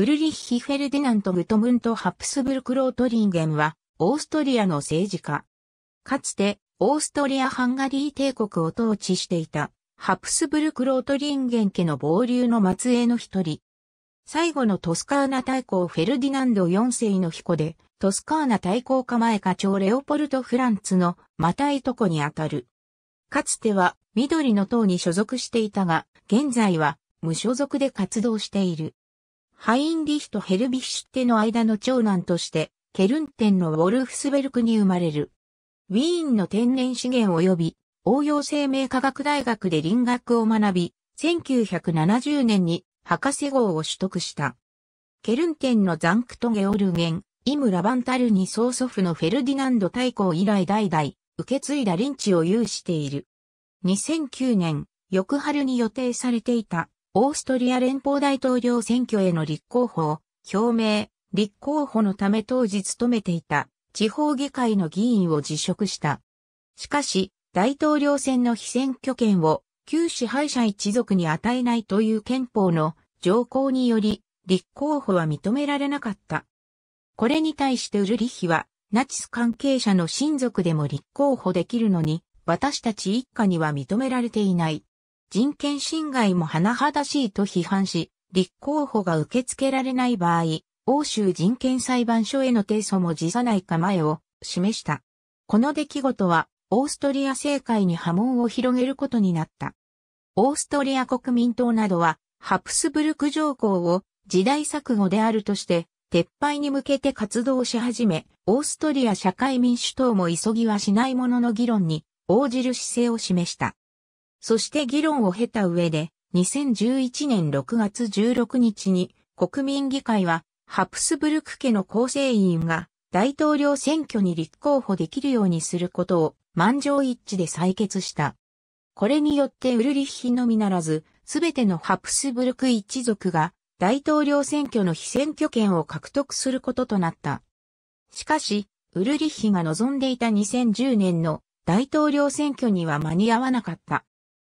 ウルリッヒ・フェルディナント・グトムント・ハプスブルク・ロートリンゲンは、オーストリアの政治家。かつて、オーストリア・ハンガリー帝国を統治していた、ハプスブルク・ロートリンゲン家の傍流の末裔の一人。最後のトスカーナ大公フェルディナンド4世の彦で、トスカーナ大公構え課長レオポルト・フランツのまたいとこにあたる。かつては緑の党に所属していたが、現在は無所属で活動している。ハインリヒとヘルビヒュッテの間の長男として、ケルンテンのウォルフスベルクに生まれる。ウィーンの天然資源及び応用生命科学大学で林学を学び、1970年に博士号を取得した。ケルンテンのザンクト・ゲオルゲン、イム・ラバンタルに曽祖父のフェルディナンド大公以来代々、受け継いだ林地を有している。2009年、翌春に予定されていたオーストリア連邦大統領選挙への立候補を表明、立候補のため当時務めていた地方議会の議員を辞職した。しかし、大統領選の非選挙権を旧支配者一族に与えないという憲法の条項により、立候補は認められなかった。これに対してウルリヒは、ナチス関係者の親族でも立候補できるのに、私たち一家には認められていない。人権侵害も甚だしいと批判し、立候補が受け付けられない場合、欧州人権裁判所への提訴も辞さない構えを示した。この出来事は、オーストリア政界に波紋を広げることになった。オーストリア国民党などは、ハプスブルク条項を時代錯誤であるとして、撤廃に向けて活動し始め、オーストリア社会民主党も急ぎはしないものの議論に応じる姿勢を示した。そして議論を経た上で、2011年6月16日に国民議会はハプスブルク家の構成員が大統領選挙に立候補できるようにすることを満場一致で採決した。これによってウルリッヒのみならず、すべてのハプスブルク一族が大統領選挙の非選挙権を獲得することとなった。しかし、ウルリッヒが望んでいた2010年の大統領選挙には間に合わなかった。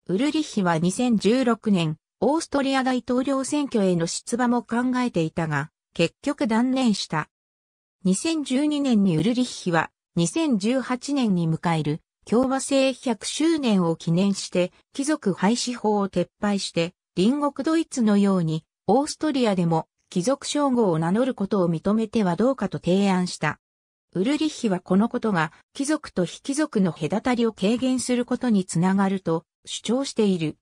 ウルリッヒは2016年、オーストリア大統領選挙への出馬も考えていたが、結局断念した。2012年にウルリッヒは、2018年に迎える共和制100周年を記念して、貴族廃止法を撤廃して、隣国ドイツのように、オーストリアでも貴族称号を名乗ることを認めてはどうかと提案した。ウルリッヒはこのことが貴族と非貴族の隔たりを軽減することにつながると主張している。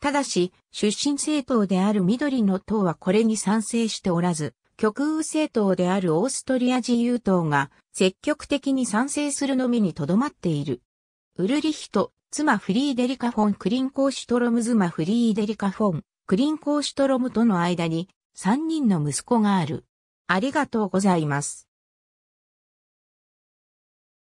ただし、出身政党である緑の党はこれに賛成しておらず、極右政党であるオーストリア自由党が積極的に賛成するのみにとどまっている。ウルリヒト、妻フリーデリカ・フォン・クリンコーシュトロム妻フリーデリカ・フォン、クリンコーシュトロムとの間に3人の息子がある。ありがとうございます。